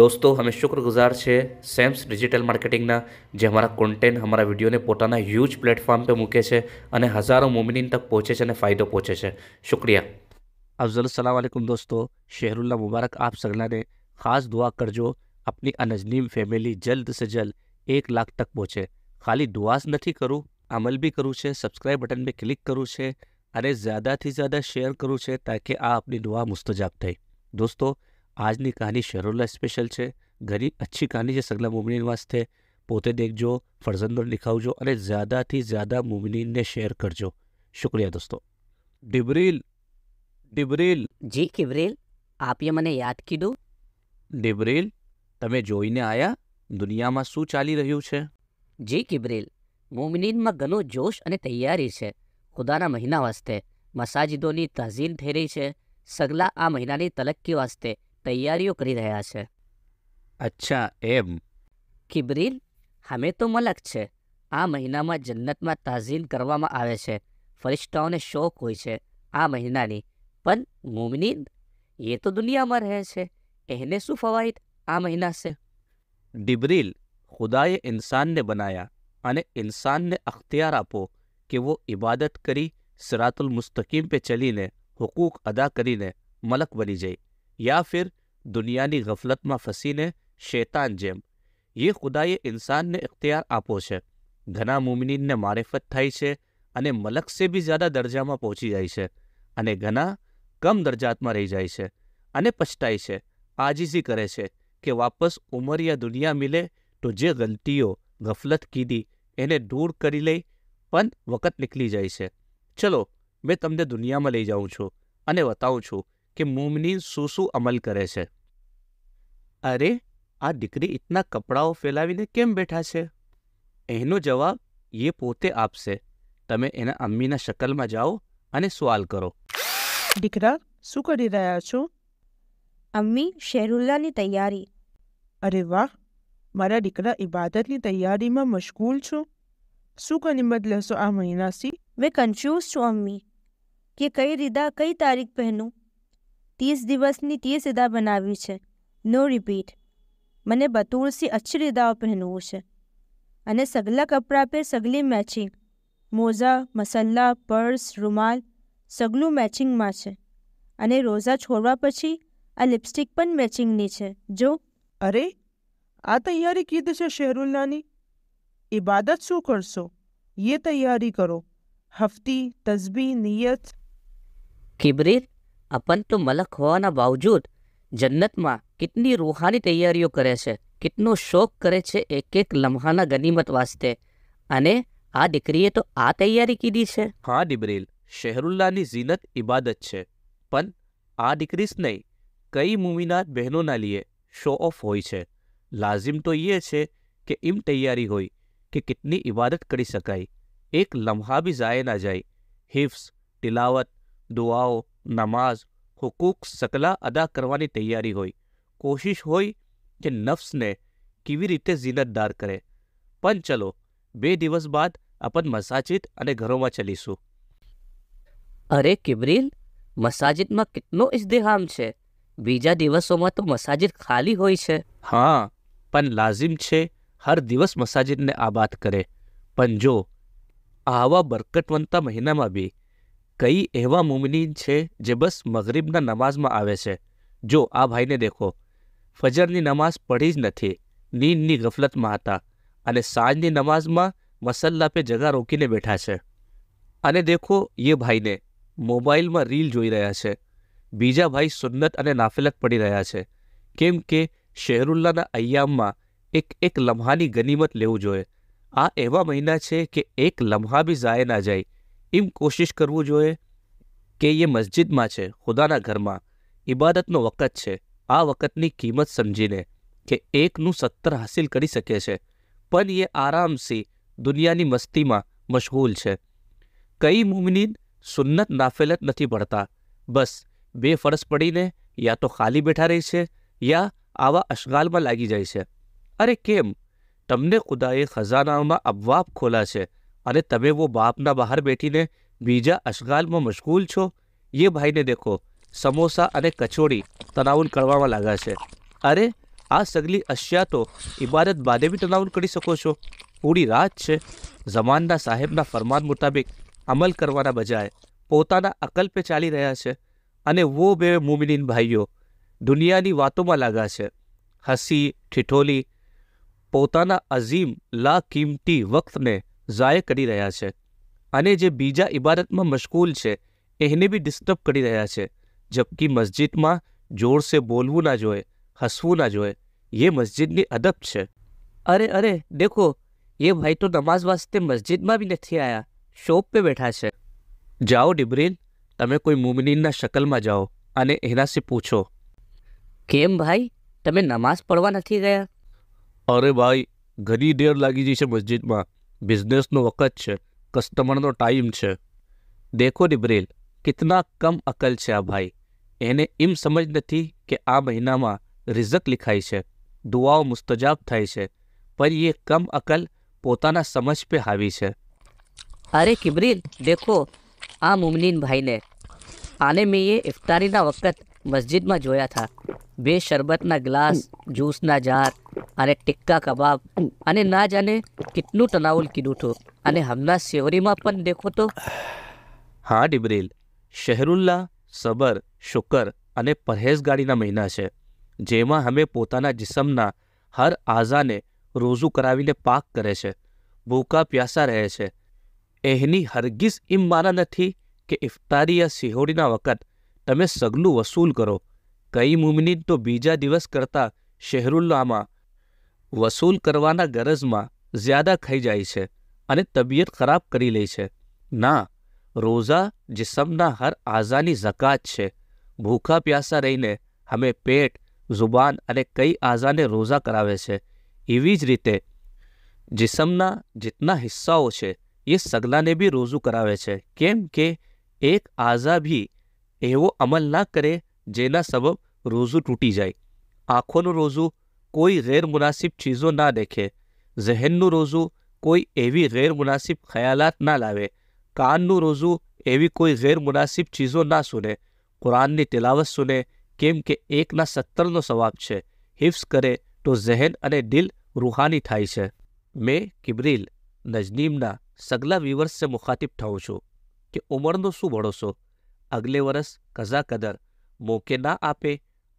દોસ્તો અમે શુક્રગુજાર છે સેમ્સ ડિજિટલ માર્કેટિંગના જે અમારા કોન્ટેન્ટ અમારા વિડીયોને પોતાના હ્યુજ પ્લેટફોર્મ પર મૂકે છે અને હજારો મોમિનીન તક પહોંચે છે અને ફાયદો પહોંચે છે શુક્રિયા અફઝલ સલામ આલેકુમ દોસ્તો શહેરુલ્લા મુબારક આપ સગલાને ખાસ દુઆ કરજો આપની અનજનીમ નજનીમ ફેમિલી જલ્દ સે જલ્દ એક લાખ તક પહોંચે ખાલી દુઆસ નથી કરું અમલ બી કરું છે સબસ્ક્રાઇબ બટન પર ક્લિક કરું છે અને ज़्यादा થી શેર કરું છે તાકે આ આપની દુઆ મુસ્તજાબ થાય દોસ્તો આજની કહાनी શેરોલા સ્પેશિયલ છે ઘણી અચ્છી कहानी છે સગલા મુમિનીન વાસ્તે પોતે દેખજો ફરજંદો लिखावજો અને ज़्यादाથી ज़्यादा મોમિનને શેર કરજો શુક્રિયા દોસ્તો ડિબ્રીલ ડિબ્રીલ જી કિબ્રીલ આપે મને યાદ કીધું ડિબ્રીલ તમે જોઈને આયા દુનિયામાં શું ચાલી રહ્યું છે જી કિબ્રીલ મોમિનીનમાં ઘણો જોશ અને તૈયારી છે ખુદાના મહિના વાસ્તે મસાજિદોની તહઝીન થઈ રહી છે સગલા આ મહિનાની તલક્કી વાસ્તે तैयारियों કરી રહ્યા છે અચ્છા એ કિબ્રિલ અમે તો ملک છે આ મહિનામાં જન્નતમાં તાઝીન કરવામાં આવે છે ફરીશતાઓને શોક હોય છે આ મહિનાની પણ મુમનીન એ તો દુનિયામાં રહે છે એને શું ફવાય આ મહિના સે ડીબ્રિલ ખુદાય ઇન્સાનને બનાયા અને ઇન્સાનને اختیار આપો કે વો ઇબાદત કરી સરાતુલ મુસ્તકિમ પે ચાલી લે હુકૂક અદા કરી લે ملک બની જાય या फिर दुनियानी गफلتમાં ફસીને શેતાન જેમ યે ખુદાય ઇન્સાનને ઇક્ત્યાર આપો છે ઘણા મુમિનિને મારીફત થઈ છે અને ملک સે ભી જ્યાદા દરજામાં પહોંચી જાય છે અને ઘણા કમ દરજાતમાં રહી જાય છે અને પશ્તાય છે આજ જિ કરે છે કે પાસ ઉમર ય દુનિયા મળે તો જે galtiyo ghaflat ki di એને દૂર કરી લે પણ વખત નીકલી જાય છે ચલો મે તમને દુનિયામાં લઈ જાઉં છું અને બતાઉં છું કે મોમનીન શું શું અમલ કરે છે અરે આ દીકરી ઇતના કપડાઓ ફેલાવીને કેમ બેઠા છે એનો જવાબ એ પોતે આપશે તમે એના અમ્મીના શકલમાં જાઓ અને સવાલ કરો દીકરા શું કરી રહ્યા છો અમ્મી શેરુલ્લાની તૈયારી અરે વાહ મારા દીકરા ઇબાદતની તૈયારીમાં મશગુલ છો શું ગનિમત લેશો આ મહિનાથી મેં કન્ફ્યુઝ છું અમ્મી કે કઈ રીદા કઈ તારીખ પહેનું ત્રીસ દિવસની ત્રીસ અદા બનાવી છે નો રિપીટ મને બતુરસી અચ્છી અદાઓ પહેનવું છે અને સગલા કપડાં પર સગલી મેચિંગ મોજા મસલ્લા પર્સ રૂમાલ સગલું મેચિંગમાં છે અને રોઝા છોડવા પછી આ લિપસ્ટિક પણ મેચિંગની છે જો અરે આ તૈયારી કીધી છે શહેરુલ્લાની ઇબાદત શું કરશો યે તૈયારી કરો હફતી તસ્બી નિયત કિબરીત આપણ તો મલક હોવાના બાવજૂદ જન્નતમાં કેટલી રૂહાની તૈયારીઓ કરે છે કેટલો શોખ કરે છે એક એક લમ્હાના ગનીમત વાસ્તે અને આ દીકરીએ તો આ તૈયારી કીધી છે હા ડિબ્રીલ શહેરુલ્લાની ઝીનત ઇબાદત છે પણ આ દીકરી જ નહીં કઈ મૂવીના બહેનોના લીએ શો ઓફ હોય છે લાઝિમ તો એ છે કે એમ તૈયારી હોય કે કેટલી ઇબાદત કરી શકાય એક લમ્હા બી જાય ના જાય હિફ્સ તિલાવત દુઆઓ નમાઝ હુકૂક સકલા અદા કરવાની તૈયારી હોય કોશિશ હોય કે નફ્સને કેવી રીતે ઝીનતદાર કરે પણ ચલો બે દિવસ બાદ આપણ મસાજિદ અને ઘરોમાં ચલીશું અરે કિબરીલ મસાજિદમાં કેટલો ઇજ્તિહામ છે બીજા દિવસોમાં તો મસાજિદ ખાલી હોય છે હા પણ લાઝિમ છે હર દિવસ મસાજિદને આબાદ કરે પણ જો આવા બરકતવંતા મહિનામાં બી કઈ એવા મુમનીન છે જે બસ મગરીબના નમાઝમાં આવે છે જો આ ભાઈને દેખો ફજરની નમાઝ પઢી જ નથી નીંદની ગફલતમાં હતા અને સાંજની નમાઝમાં મસલ્લા પે જગા રોકીને બેઠા છે અને દેખો એ ભાઈને મોબાઈલમાં રીલ જોઈ રહ્યા છે બીજા ભાઈ સુન્નત અને નાફિલત પડી રહ્યા છે કેમ કે શહેરુલ્લાના અય્યામમાં એક એક લમ્હાની ગનીમત લેવું જોઈએ આ એવા મહિના છે કે એક લમ્હા બી ઝાય ના જાય એમ કોશિશ કરવું જોઈએ કે એ મસ્જિદમાં છે ખુદાના ઘરમાં ઇબાદતનો વખત છે આ વખતની કિંમત સમજીને કે એકનું સત્તર હાસિલ કરી શકે છે પણ એ આરામથી દુનિયાની મસ્તીમાં મશગુલ છે કઈ મુમિન સુન્નત નાફેલત નથી ભણતા બસ બે ફરસ પડીને યા તો ખાલી બેઠા રહે છે યા આવા અશગાલમાં લાગી જાય છે અરે કેમ તમને ખુદાએ ખજાનામાં અબવાબ ખોલા છે अरे तबे वो बाप ना બહાર બેઠીને બીજા અશગાલમાં મશગૂલ છો એ ભાઈને દેખો સમોસા અને કચોડી તનાઉલ કરવામાં લાગા છે અરે આ સગલી અશિયા તો ઇબાદત બાદે બી તનાઉલ કરી શકો છો પૂરી રાત છે જમાનના સાહેબના ફરમાન મુતાબિક અમલ કરવાના બજાય પોતાના અકલ પે ચાલી રહ્યા છે અને વો બે મોમિનીન ભાઈઓ દુનિયાની વાતોમાં લાગા છે હસી ઠિઠોલી પોતાના અઝીમ લા કિંમતી વક્તને ઝાય કરી રહ્યા છે અને જે બીજા ઇબારતમાં મશગુલ છે એને બી ડિસ્ટર્બ કરી રહ્યા છે જબકિ મસ્જિદમાં જોરસે બોલવું ના જોઈએ હસવું ના જોઈએ ये मस्जिद में अदब है अरे अरे देखो ये भाई तो नमाज वास्ते मस्जिद में भी नहीं आया शॉप पे बैठा है जाओ डिब्रीन તમે કોઈ મુમિનીનના શકલમાં જાઓ અને એનાથી પૂછો કેમ ભાઈ તમે નમાઝ પડવા નથી ગયા અરે ભાઈ ઘણી દેર લાગી જઈ છે મસ્જિદમાં બિઝનેસનો વખત છે કસ્ટમરનો ટાઈમ છે દેખો રિબ્રેલ કિતના કમ અકલ છે આ ભાઈ એને એમ સમજ નથી કે આ મહિનામાં રિઝક લિખાય છે દુઆઓ મુસ્તજાબ થાય છે पर ये कम अकल પોતાના સમજ પે હાવી છે અરે કિબ્રીલ દેખો આ મુમનીન ભાઈને આને મેં એ ઇફતારીના વખત મસ્જિદમાં જોયા હતા બે શરબતના ગ્લાસ જ્યુસના જાર અને ટિક્કા કબાબ અને ના જાને કેટલું તનાઉલ કીધું હતું અને હમણાં શેવરીમાં પણ દેખો તો હા ડિબ્રિલ શહેરુલ્લાહ સબર શુકર અને પરહેઝગાડીના મહિના છે જેમાં અમે પોતાના જિસમના હર આઝાને રોઝુ કરાવીને પાક કરે છે ભૂકા પ્યાસા રહે છે એની હરગીઝ એમ માના નથી કે ઇફતારી સિહોડીના વખત તમે સગલું વસૂલ કરો કઈ મુમની તો બીજા દિવસ કરતાં શહેરુલ્લામાં વસૂલ કરવાના ગરજમાં જ્યાદા ખાઈ જાય છે અને તબિયત ખરાબ કરી લે છે ના રોઝા જિસમના હર આઝાની ઝકાત છે ભૂખા પ્યાસા રહીને અમે પેટ જુબાન અને કઈ આઝાને રોઝા કરાવે છે એવી જ રીતે જિસમના જેટલા હિસ્સાઓ છે એ સગલાને બી રોઝું કરાવે છે કેમ કે એક આઝા બી એવો અમલ ના કરે જેના સબબ રોઝું તૂટી જાય આંખોનું રોઝું કોઈ ગેર મુનાસિબ ચીજો ના દેખે જહેન નુ રોજુ કોઈ એવી ગેર મુનાસિબ ખયાલાત ના લાવે કાન નુ રોજુ એવી કોઈ ગેર મુનાસિબ ચીજો ના સુને કુરાન ની તિલાવત સુને કેમ કે 1 ના 70 નો સવાક છે હિફસ કરે તો જહેન અરે દિલ રોહાની થાય છે મે કિબરીલ નજનીમ ના સગલા વિવર્સ સે મુખાતબ થાઉ છું કે ઉમર નો સુ બડોસો આગલે વરસ કઝા કદર મોકે ના આપે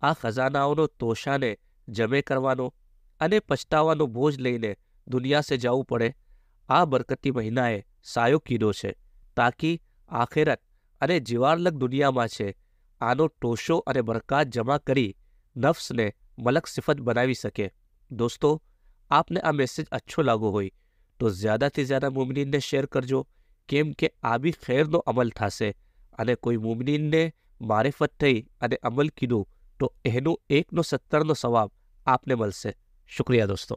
આ ખજાના ઓરો તોશાને જમે કરવાનો અને પછતાવાનો બોજ લઈને દુનિયા સે જવું પડે આ બરકતી મહિનાએ સાયો કીધો છે તાકી આખેરત અને જીવારલક દુનિયામાં છે આનો ટોશો અને બરકાત જમા કરી નફ્સને મલક સિફત બનાવી શકે દોસ્તો આપને આ મેસેજ અચ્છો લાગો હોય તો ઝ્યાદાથી ઝ્યાદા મોમિનીનને શેર કરજો કેમ કે આ બી ખેરનો અમલ થશે અને કોઈ મોમિનીનને મારેફત થઈ અને અમલ કીધું તો એનું એકનો સત્તરનો સવાબ આપને મળશે શુક્રિયા દોસ્તો